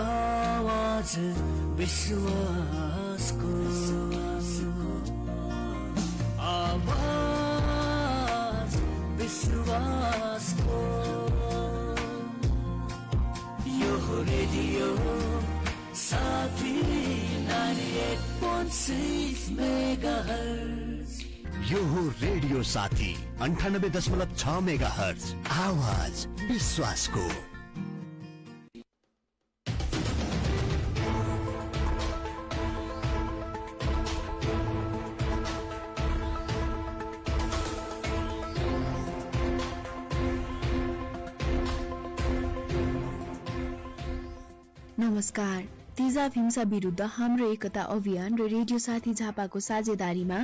आवाज विश्वासको आवाज विश्वासको यो रेडियो साथी नारी एट मेगा यो हो रेडियो साथी अन्ठानब्बे दशमलव छ मेगा हर्ज आवाज विश्वासको नमस्कार तिजा हिंसा विरुद्ध हाम्रो एकता अभियान र रेडियो साथी झापाको साझेदारीमा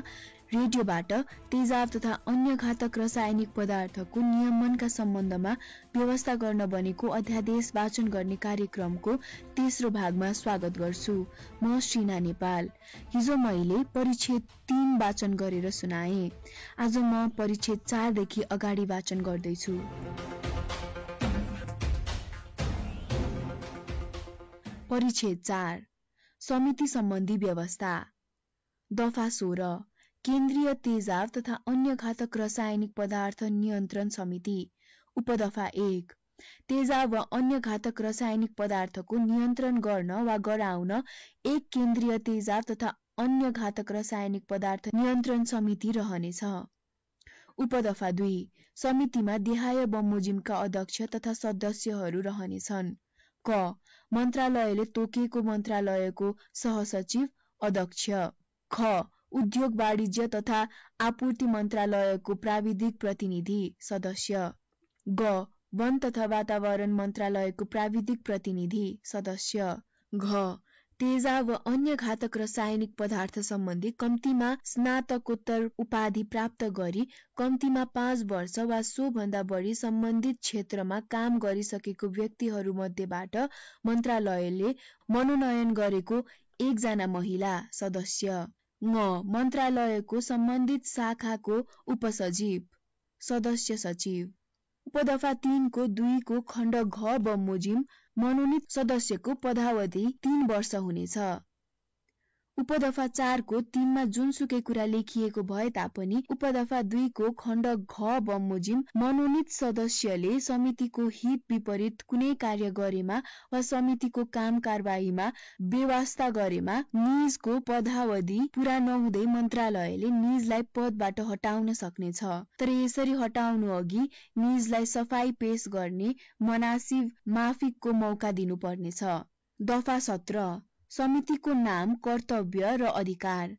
रेडियोबाट तेजाब तथा अन्य घातक रसायनिक पदार्थको नियमनका सम्बन्धमा व्यवस्था गर्न बनेको अध्यादेश वाचन गर्ने कार्यक्रमको तेस्रो भागमा स्वागत गर्छु म श्रीना नेपाल हिजो मैले परिच्छेद तीन वाचन गरेर सुनाएँ आज म परिच्छेद चारदेखि अगाडि वाचन गर्दैछु परिच्छेद चार समिति सम्बन्धी व्यवस्था दफा सोह्र केन्द्रीय तेजाब तथा अन्य घातक रसायनिक पदार्थ नियन्त्रण समिति उपदफा एक तेजाब वा अन्य घातक रसायनिक पदार्थको नियन्त्रण गर्न वा गराउन एक केन्द्रीय तेजाब तथा अन्य घातक रसायनिक पदार्थ नियन्त्रण समिति रहनेछ उपदफा दुई समितिमा देहाय बमोजिमका अध्यक्ष तथा सदस्यहरू रहनेछन् क मन्त्रालयले तोकिएको मन्त्रालयको सहसचिव अध्यक्ष ख उद्योग वाणिज्य तथा आपूर्ति मन्त्रालयको प्राविधिक प्रतिनिधि सदस्य ग वन तथा वातावरण मन्त्रालयको प्राविधिक प्रतिनिधि सदस्य घ तेजा व अन्य घातक रसायनिक पदार्थ सम्बन्धी कम्तीमा स्नातकोत्तर उपाधि प्राप्त गरी कम्तीमा पाँच वर्ष वा सोभन्दा बढी सम्बन्धित क्षेत्रमा काम गरिसकेको व्यक्तिहरू मध्येबाट मन्त्रालयले मनोनयन गरेको एकजना महिला सदस्य ङ मन्त्रालयको सम्बन्धित शाखाको उपसचिव सदस्य सचिव उपदफा तीनको दुईको खण्ड घ बमोजिम मनोनित सदस्यको पदावधि तीन वर्ष हुनेछ उपदफा चारको तीनमा जुनसुकै कुरा लेखिएको भए तापनि उपदफा दुईको खण्ड घ बमोजिम मनोनित सदस्यले समितिको हित विपरीत कुनै कार्य गरेमा वा समितिको काम कारवाहीमा व्यवस्था गरेमा निजको पदावधि पूरा नहुँदै मन्त्रालयले निजलाई पदबाट हटाउन सक्नेछ तर यसरी हटाउनु अघि निजलाई सफाई पेश गर्ने मनासिब माफिकको मौका दिनुपर्नेछ दफा सत्र समितिको नाम कर्तव्य र अधिकार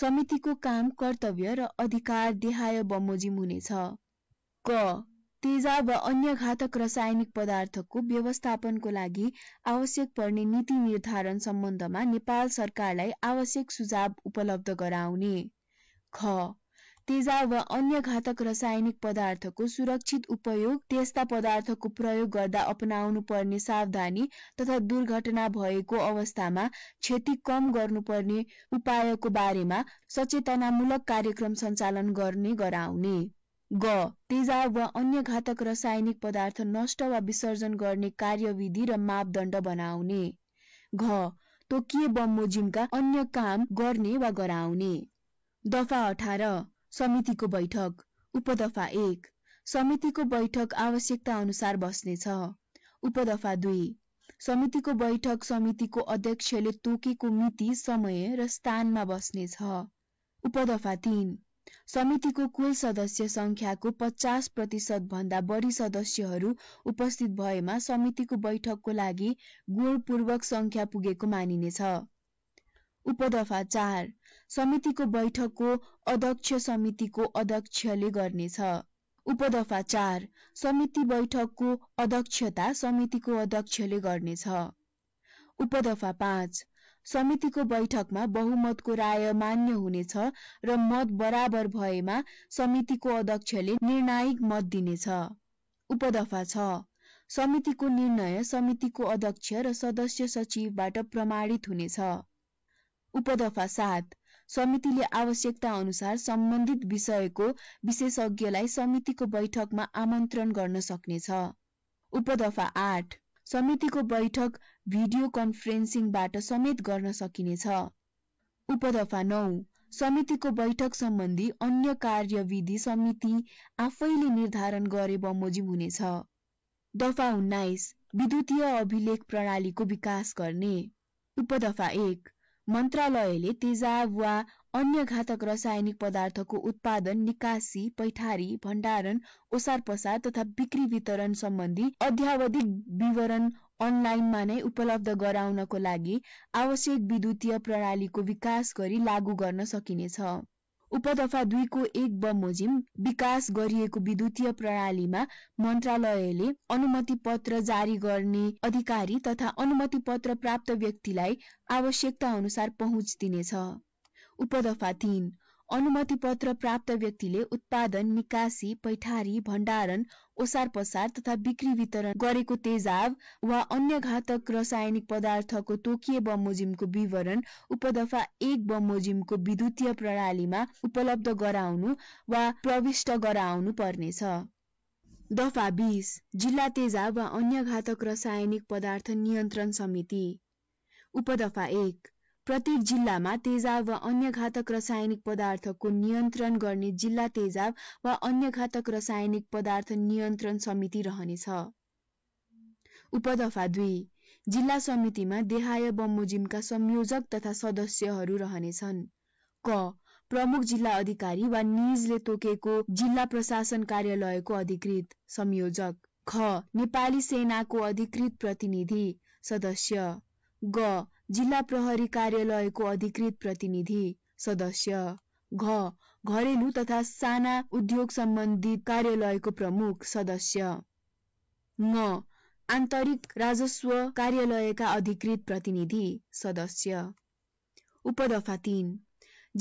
समितिको काम कर्तव्य र अधिकार देहाय बमोजिम हुनेछ क तेजाब वा अन्य घातक रसायनिक पदार्थको व्यवस्थापनको लागि आवश्यक पर्ने नीति निर्धारण सम्बन्धमा नेपाल सरकारलाई आवश्यक सुझाव उपलब्ध गराउने ख तेजाब वा अन्य घातक रासायनिक पदार्थको सुरक्षित उपयोग त्यस्ता पदार्थको प्रयोग गर्दा अपनाउनु पर्ने सावधानी तथा दुर्घटना भएको अवस्थामा क्षति कम गर्नुपर्ने उपायको बारेमा सचेतनामूलक कार्यक्रम सञ्चालन गर्ने गराउने ग तेजाब वा अन्य घातक रासायनिक पदार्थ नष्ट वा विसर्जन गर्ने कार्यविधि र मापदण्ड बनाउने घ तोकिए बमोजिमका अन्य काम गर्ने वा गराउने दफा अठार समितिको बैठक उपदफा एक समितिको बैठक आवश्यकता अनुसार बस्नेछ उपदफा दुई समितिको बैठक समितिको अध्यक्षले तोकेको मिति समय र स्थानमा बस्नेछ उपदफा तीन समितिको कुल सदस्य संख्याको पचास प्रतिशत भन्दा बढी सदस्यहरू उपस्थित भएमा समितिको बैठकको लागि गुणपूर्वक संख्या पुगेको मानिनेछ उपदफा चार समितिको बैठकको अध्यक्ष समितिको अध्यक्षले गर्नेछ उपदफा चार समिति बैठकको अध्यक्षता समितिको अध्यक्षले गर्नेछ उपदफा पाँच समितिको बैठकमा बहुमतको राय मान्य हुनेछ र मत बराबर भएमा समितिको अध्यक्षले निर्णायक मत दिनेछ उपदफा छ समितिको निर्णय समितिको अध्यक्ष र सदस्य सचिवबाट प्रमाणित हुनेछ उपदफा सात समितिले आवश्यकता अनुसार सम्बन्धित विषयको विशेषज्ञलाई समितिको बैठकमा आमन्त्रण गर्न सक्नेछ उपदफा आठ समितिको बैठक भिडियो कन्फरेन्सिङबाट समेत गर्न सकिनेछ उपदफा नौ समितिको बैठक सम्बन्धी अन्य कार्यविधि समिति आफैले निर्धारण गरे बमोजिम हुनेछ दफा उन्नाइस विद्युतीय अभिलेख प्रणालीको विकास गर्ने उपदफा एक मन्त्रालयले तेजाब वा अन्य घातक रासायनिक पदार्थको उत्पादन निकासी पैठारी भण्डारण ओसार पसार तथा बिक्री वितरण सम्बन्धी अध्यावधिक विवरण अनलाइनमा नै उपलब्ध गराउनको लागि आवश्यक विद्युतीय प्रणालीको विकास गरी लागू गर्न सकिनेछ उपदफा दुईको एक बमोजिम विकास गरिएको विद्युतीय प्रणालीमा मन्त्रालयले अनुमति पत्र जारी गर्ने अधिकारी तथा अनुमति पत्र प्राप्त व्यक्तिलाई आवश्यकता अनुसार पहुँच दिनेछ उपदफा तीन अनुमति पत्र प्राप्त व्यक्तिले उत्पादन निकासी पैठारी भण्डारण ओसार पसार तथा बिक्री वितरण गरेको तेजाब वा अन्य घातक रासायनिक पदार्थको तोकिए बमोजिमको विवरण उपदफा एक बमोजिमको विद्युतीय प्रणालीमा उपलब्ध गराउनु वा प्रविष्ट गराउनु पर्नेछ दफा बिस जिल्ला तेजाब वा अन्य घातक रासायनिक पदार्थ नियन्त्रण समिति उपदफा एक प्रत्येक जिल्लामा तेजाब वा अन्य घातक रसायनिक पदार्थको नियन्त्रण गर्ने जिल्ला तेजाब वा अन्य घातक रसायनिक पदार्थ नियन्त्रण समिति रहनेछ उपदफा दुई जिल्ला समितिमा देहाय बमोजिमका संयोजक तथा सदस्यहरू रहनेछन् क प्रमुख जिल्ला अधिकारी वा निजले तोकेको जिल्ला प्रशासन कार्यालयको अधिकृत संयोजक ख नेपाली सेनाको अधिकृत प्रतिनिधि सदस्य ग जिल्ला प्रहरी कार्यालयको अधिकृत प्रतिनिधि सदस्य घ घरेलु तथा साना उद्योग सम्बन्धी कार्यालयको प्रमुख सदस्य न आन्तरिक राजस्व कार्यालयका अधिकृत प्रतिनिधि सदस्य उपदफा तीन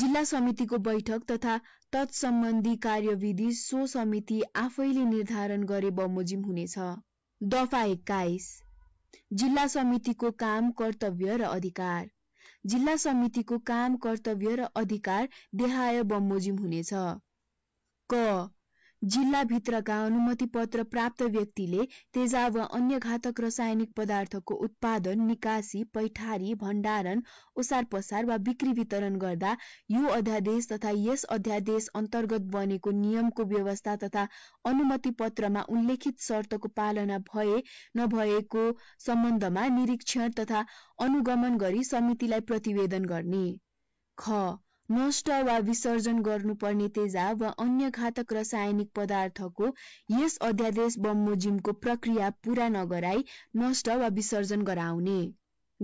जिल्ला समितिको बैठक तथा तत्सम्बन्धी कार्यविधि सो समिति आफैले निर्धारण गरे बमोजिम हुनेछ दफा एक्काइस जिल्ला समितिको काम कर्तव्य र अधिकार जिल्ला समितिको काम कर्तव्य र अधिकार देहाय बमोजिम हुनेछ क जिल्लाभित्रका अनुमति पत्र प्राप्त व्यक्तिले तेजाब वा अन्य घातक रसायनिक पदार्थको उत्पादन निकासी पैठारी भण्डारण ओसार पसार वा बिक्री वितरण गर्दा यो अध्यादेश तथा यस अध्यादेश अन्तर्गत बनेको नियमको व्यवस्था तथा अनुमति पत्रमा उल्लेखित शर्तको पालना भए नभएको सम्बन्धमा निरीक्षण तथा अनुगमन गरी समितिलाई प्रतिवेदन गर्ने ख नष्ट वा विसर्जन गर्नुपर्ने तेजा वा अन्य घातक रसायनिक पदार्थको यस अध्यादेश बमोजिमको प्रक्रिया पूरा नगराई नष्ट वा विसर्जन गराउने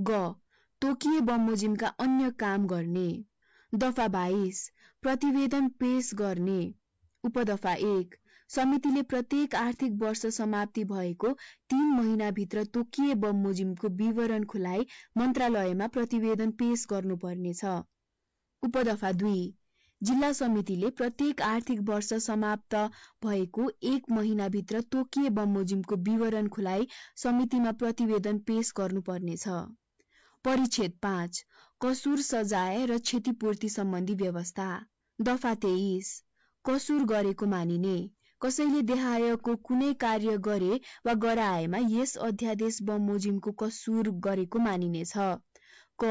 ग तोकिए बमोजिमका अन्य काम गर्ने दफा बाइस प्रतिवेदन पेश गर्ने उपदफा एक समितिले प्रत्येक आर्थिक वर्ष समाप्ति भएको तीन महिनाभित्र तोकिए बमोजिमको विवरण खुलाई मन्त्रालयमा प्रतिवेदन पेश गर्नुपर्नेछ उपदफा दुई जिल्ला समितिले प्रत्येक आर्थिक वर्ष समाप्त भएको एक महिनाभित्र तोकिए बमोजिमको विवरण खुलाई समितिमा प्रतिवेदन पेश गर्नुपर्नेछ परिच्छेद पाँच कसुर सजाय र क्षतिपूर्ति सम्बन्धी व्यवस्था दफा तेइस कसुर गरेको मानिने कसैले देहायको कुनै कार्य गरे वा गराएमा यस अध्यादेश बमोजिमको कसुर गरेको मानिनेछ क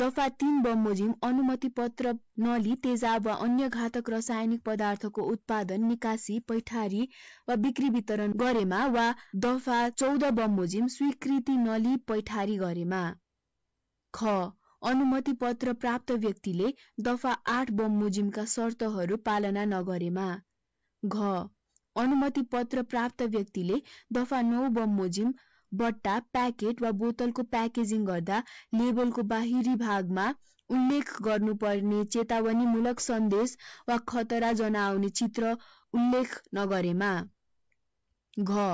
दफा तीन बमोजिम अनुमति पत्र नलिई तेजाब वा अन्य घातक रासायनिक पदार्थको उत्पादन निकासी पैठारी वा बिक्री वितरण गरेमा वा दफा चौध बमोजिम स्वीकृति नलिई पैठारी गरेमा ख अनुमति पत्र प्राप्त व्यक्तिले दफा आठ बमोजिमका शर्तहरू पालना नगरेमा घ अनुमति पत्र प्राप्त व्यक्तिले दफा नौ बमोजिम बट्टा प्याकेट वा बोतलको प्याकेजिङ गर्दा लेबलको बाहिरी भागमा उल्लेख गर्नुपर्ने चेतावनीमूलक सन्देश वा खतरा जनाउने चित्र उल्लेख नगरेमा घ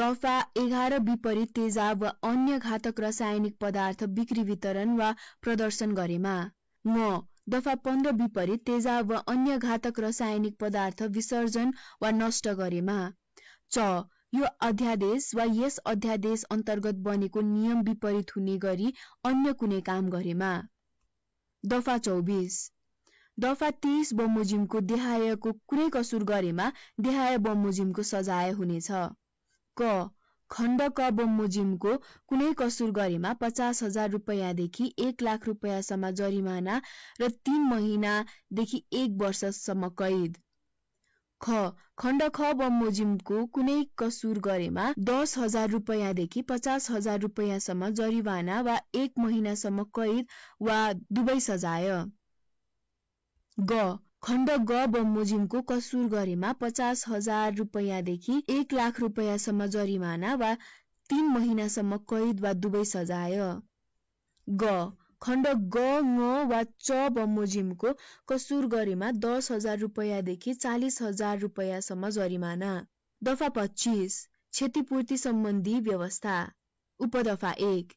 दफा एघार विपरीत तेजाब वा अन्य घातक रासायनिक पदार्थ बिक्री वितरण वा प्रदर्शन गरेमा म दफा पन्ध्र विपरीत तेजाब वा अन्य घातक रासायनिक पदार्थ विसर्जन वा नष्ट गरेमा च यो अध्यादेश वा यस अध्यादेश अन्तर्गत बनेको नियम विपरीत हुने गरी अन्य कुनै काम गरेमा दफा चौबिस दफा तीस बमोजिमको देहायको कुनै कसुर गरेमा देहाय बमोजिमको सजाय हुनेछ क खण्ड क बमोजिमको कुनै कसुर गरेमा पचास हजार रुपियाँदेखि एक लाख रुपियाँसम्म जरिमाना र तीन महिनादेखि एक वर्षसम्म कैद ख खण्ड ख बमोजिमको कुनै कसुर गरेमा दस हजार रुपियाँदेखि पचास हजार रुपियाँसम्म जरिवाना वा एक महिनासम्म कैद वा दुवै सजाय ग खण्ड ग बमोजिमको कसुर गरेमा पचास हजार रुपियाँदेखि एक लाख रुपियाँसम्म जरिवाना वा तीन महिनासम्म कैद वा दुवै सजाय ग खण्ड ग ङ वा च बमोजिमको कसुर गरेमा दस हजार रुपियाँदेखि चालिस हजार रुपियाँसम्म जरिमाना दफा पच्चिस क्षतिपूर्ति सम्बन्धी व्यवस्था उपदफा एक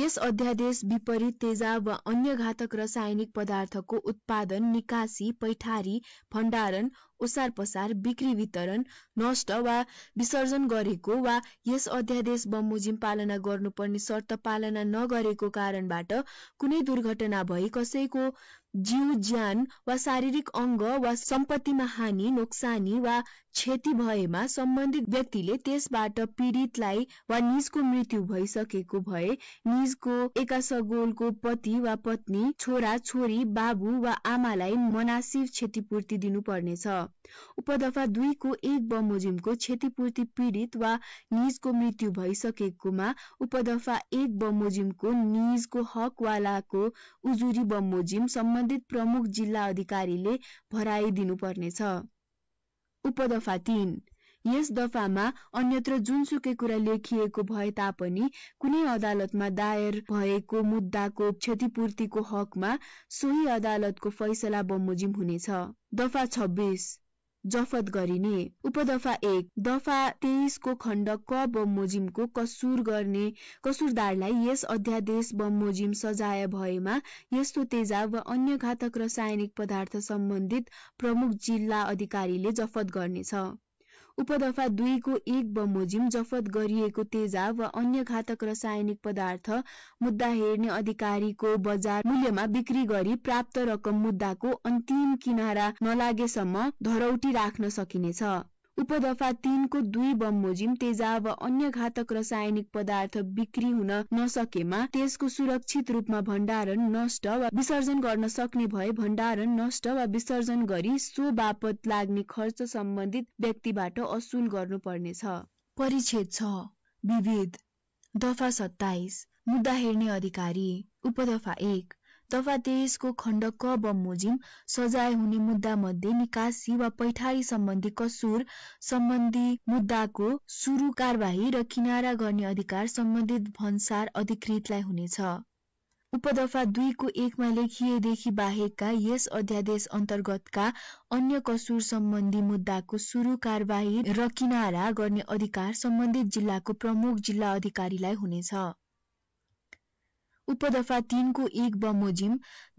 यस अध्यादेश विपरीत तेजाब वा अन्य घातक रासायनिक पदार्थको उत्पादन निकासी पैठारी भण्डारण ओसार पसार बिक्री वितरण नष्ट वा विसर्जन गरेको वा यस अध्यादेश बमोजिम पालना गर्नुपर्ने शर्त पालना नगरेको कारणबाट कुनै दुर्घटना भई कसैको जीव ज्यान वा शारीरिक अङ्ग वा सम्पत्तिमा हानि नोक्सानी वा क्षति भएमा सम्बन्धित व्यक्तिले त्यसबाट पीडितलाई वा निजको मृत्यु भइसकेको भए निजको एकासगोलको पति वा पत्नी छोरा छोरी बाबु वा आमालाई मनासिब क्षतिपूर्ति दिनुपर्नेछ उपदफा दुईको एक बमोजिमको क्षतिपूर्ति पीडित वा निजको मृत्यु भइसकेकोमा उपदफा एक बमोजिमको निजको हकवालाको उजुरी बमोजिम सम्बन्धित प्रमुख जिल्ला अधिकारीले भराइदिनुपर्नेछ उपदफा तीन यस दफामा अन्यत्र जुनसुकै कुरा लेखिएको भए तापनि कुनै अदालतमा दायर भएको मुद्दाको क्षतिपूर्तिको हकमा सोही अदालतको फैसला बमोजिम हुनेछ दफा छब्बिस जफत गरिने उपदफा एक दफा तेइसको खण्ड क बमोजिमको कसुर गर्ने कसुरदारलाई यस अध्यादेश बमोजिम सजाय भएमा यस्तो तेजाब वा अन्य घातक रसायनिक पदार्थ सम्बन्धित प्रमुख जिल्ला अधिकारीले जफत गर्नेछ उपदफा दुईको एक बमोजिम जफत गरिएको तेजा वा अन्य घातक रासायनिक पदार्थ मुद्दा हेर्ने अधिकारीको बजार मूल्यमा बिक्री गरी प्राप्त रकम मुद्दाको अन्तिम किनारा नलागेसम्म धरौटी राख्न सकिनेछ उपदफा तीनको दुई बमोजिम तेजाब वा अन्य घातक रसायनिक पदार्थ बिक्री हुन नसकेमा त्यसको सुरक्षित रूपमा भण्डारण नष्ट वा विसर्जन गर्न सक्ने भए भण्डारण नष्ट वा विसर्जन गरी सो बापत लाग्ने खर्च सम्बन्धित व्यक्तिबाट असुल गर्नुपर्नेछ परिच्छेद छ विविध दफा सत्ताइस मुद्दा हेर्ने अधिकारी उपदफा एक तथा तेइसको खण्ड क बमोजिम सजाय हुने मुद्दा मध्ये निकासी वा पैठारी सम्बन्धी कसुर सम्बन्धी मुद्दाको सुरु कार्यवाही र किनारा गर्ने अधिकार सम्बन्धित भन्सार अधिकृतलाई हुनेछ उपदफा दुईको एकमा लेखिएदेखि बाहेकका यस अध्यादेश अन्तर्गतका अन्य कसुर सम्बन्धी मुद्दाको सुरु कार्यवाही र किनारा गर्ने अधिकार सम्बन्धित जिल्लाको प्रमुख जिल्ला अधिकारीलाई हुनेछ उपदफा तीनको एक बमोजिम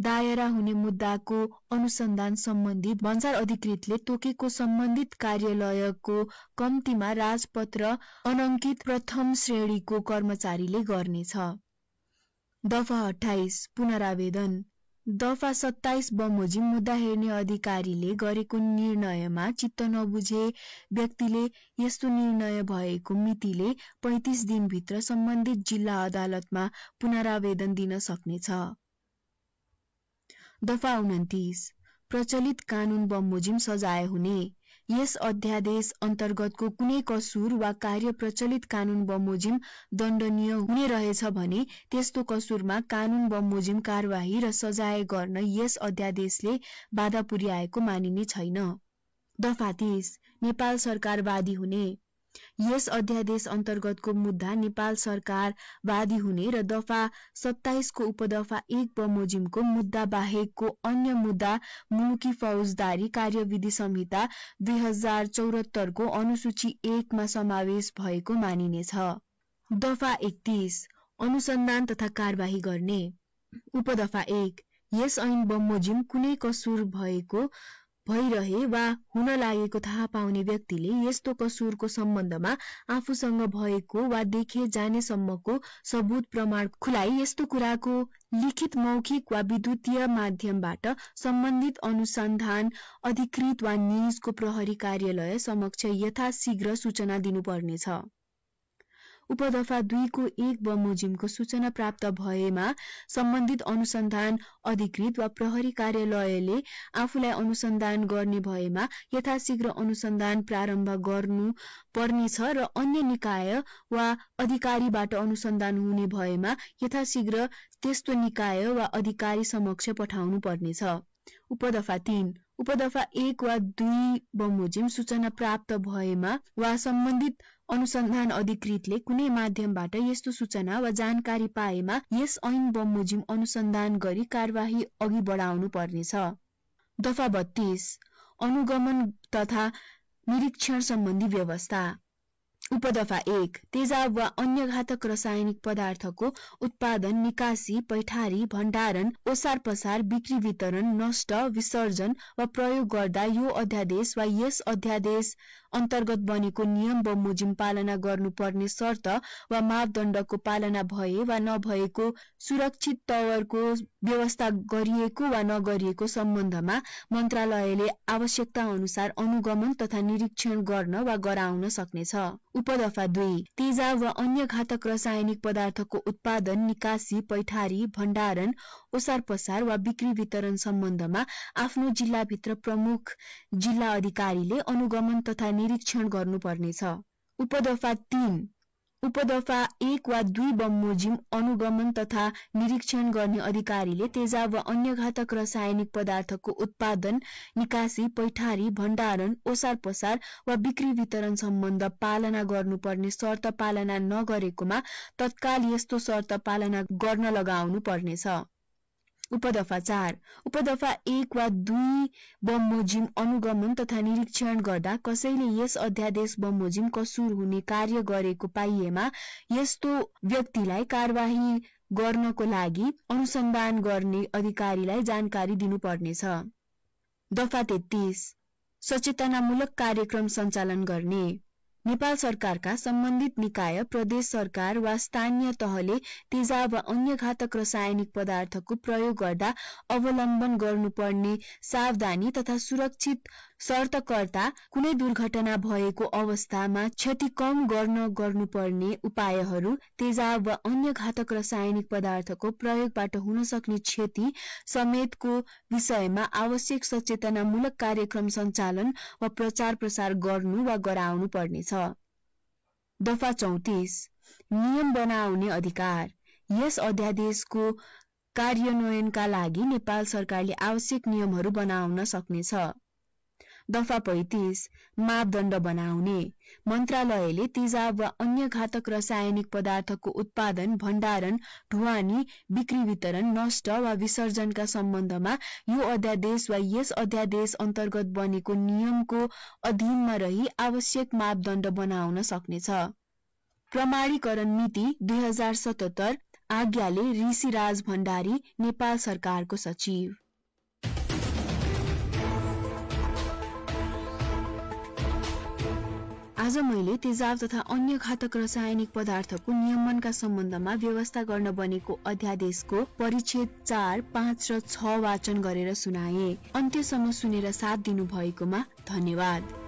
दायरा हुने मुद्दाको अनुसन्धान सम्बन्धी भन्सार अधिकृतले तोकेको सम्बन्धित कार्यालयको कम्तीमा राजपत्र अनङ्कित प्रथम श्रेणीको कर्मचारीले गर्नेछ दफा अठाइस पुनरावेदन दफा सत्ताइस बमोजिम मुद्दा हेर्ने अधिकारीले गरेको निर्णयमा चित्त नबुझे व्यक्तिले यस्तो निर्णय भएको मितिले पैतिस दिनभित्र सम्बन्धित जिल्ला अदालतमा पुनरावेदन दिन सक्नेछ दफा उन्तिस प्रचलित कानून बमोजिम सजाय हुने यस अध्यादेश अन्तर्गतको कुनै कसुर वा कार्य प्रचलित कानून बमोजिम दण्डनीय हुने रहेछ भने त्यस्तो कसुरमा कानून बमोजिम कार्यवाही र सजाय गर्न यस अध्यादेशले बाधा पुर्याएको मानिने छैन दफातिस नेपाल सरकारवादी हुने यस अध्यादेश अन्तर्गतको मुद्दा नेपाल सरकार वादी हुने र दफा सत्ताइसको उपदफा एक बमोजिमको मुद्दा बाहेकको अन्य मुद्दा मुलुकी फौजदारी कार्यविधि संहिता दुई हजार चौरात्तरको अनुसूची एकमा समावेश भएको मानिनेछ दफा एकतिस अनुसन्धान तथा कार्यवाही गर्ने उपदफा एक यस ऐन बमोजिम कुनै कसुर भएको भइरहे वा हुन लागेको थाहा पाउने व्यक्तिले यस्तो कसुरको सम्बन्धमा आफूसँग भएको वा देखे जानेसम्मको सबूत प्रमाण खुलाई यस्तो कुराको लिखित मौखिक वा विद्युतीय माध्यमबाट सम्बन्धित अनुसन्धान अधिकृत वा निजको प्रहरी कार्यालय समक्ष यथाशीघ्र सूचना दिनुपर्नेछ उपदफा दुईको एक बमोजिमको सूचना प्राप्त भएमा सम्बन्धित अनुसन्धान अधिकृत वा प्रहरी कार्यालयले आफूलाई अनुसन्धान गर्ने भएमा यथाशीघ्र अनुसन्धान प्रारम्भ गर्नु पर्नेछ र अन्य निकाय वा अधिकारीबाट अनुसन्धान हुने भएमा यथाशीघ्र त्यस्तो निकाय वा अधिकारी समक्ष पठाउनु पर्नेछ उपदफा तीन उपदफा एक वा दुई बमोजिम सूचना प्राप्त भएमा वा सम्बन्धित अनुसन्धान अधिकृतले कुनै माध्यमबाट यस्तो सूचना वा जानकारी पाएमा यस ऐन बमोजिम अनुसन्धान गरी कार्यवाही अघि बढाउनु पर्नेछ दफा बत्तीस अनुगमन तथा निरीक्षण सम्बन्धी व्यवस्था उपदफा एक तेजाब वा अन्य घातक रसायनिक पदार्थको उत्पादन निकासी पैठारी भण्डारण ओसार पसार बिक्री वितरण नष्ट विसर्जन वा प्रयोग गर्दा यो अध्यादेश वा यस अध्यादेश अन्तर्गत बनेको नियम बमोजिम पालना गर्नुपर्ने शर्त वा मापदण्डको पालना भए वा नभएको सुरक्षित तवरको व्यवस्था गरिएको वा नगरिएको सम्बन्धमा मन्त्रालयले आवश्यकता अनुसार अनुगमन तथा निरीक्षण गर्न वा गराउन सक्नेछ उपदफा दुई तेजाब वा अन्य घातक रासायनिक पदार्थको उत्पादन निकासी पैठारी भण्डारण ओसार पसार वा बिक्री वितरण सम्बन्धमा आफ्नो जिल्लाभित्र प्रमुख जिल्ला अधिकारीले अनुगमन तथा निरीक्षण गर्नुपर्नेछ उपदफा तीन उपदफा एक वा दुई बमोजिम अनुगमन तथा निरीक्षण गर्ने अधिकारीले तेजाब वा अन्य घातक रासायनिक पदार्थको उत्पादन निकासी पैठारी भण्डारण ओसार पसार वा बिक्री वितरण सम्बन्ध पालना गर्नुपर्ने शर्त पालना नगरेकोमा तत्काल यस्तो शर्त पालना गर्न लगाउनु पर्नेछ उपदफा चार उपदफा एक वा दुई बमोजिम अनुगमन तथा निरीक्षण गर्दा कसैले यस अध्यादेश बमोजिम कसुर हुने कार्य गरेको पाइएमा यस्तो व्यक्तिलाई कार्यवाही गर्नको लागि अनुसन्धान गर्ने अधिकारीलाई जानकारी दिनुपर्नेछ दफा तेत्तिस सचेतनामूलक कार्यक्रम सञ्चालन गर्ने नेपाल सरकारका सम्बन्धित निकाय प्रदेश सरकार वा स्थानीय तहले तेजाब वा अन्य घातक रसायनिक पदार्थको प्रयोग गर्दा अवलम्बन गर्नुपर्ने सावधानी तथा सुरक्षित शर्तकर्ता कुनै दुर्घटना भएको अवस्थामा क्षति कम गर्न गर्नुपर्ने उपायहरू तेजाब वा अन्य घातक रासायनिक पदार्थको प्रयोगबाट हुन सक्ने क्षति समेतको विषयमा आवश्यक सचेतनामूलक कार्यक्रम सञ्चालन वा प्रचार प्रसार गर्नु वा गराउनु पर्नेछ दफा चौतिस नियम बनाउने अधिकार यस अध्यादेशको कार्यान्वयनका लागि नेपाल सरकारले आवश्यक नियमहरू बनाउन सक्नेछ दफा पैतिस मापदण्ड बनाउने मन्त्रालयले तेजाब वा अन्य घातक रसायनिक पदार्थको उत्पादन भण्डारण ढुवानी बिक्री वितरण नष्ट वा विसर्जनका सम्बन्धमा यो अध्यादेश वा यस अध्यादेश अन्तर्गत बनेको नियमको अधीनमा रही आवश्यक मापदण्ड बनाउन सक्नेछ प्रमाणीकरण मिति दुई हजार सतहत्तर आज्ञाले ऋषिराज भण्डारी नेपाल सरकारको सचिव आज मैले तेजाब तथा अन्य घातक रासायनिक पदार्थको नियमनका सम्बन्धमा व्यवस्था गर्न बनेको अध्यादेशको परिच्छेद चार पाँच र छ वाचन गरेर सुनाए अन्त्यसम्म सुनेर साथ दिनु धन्यवाद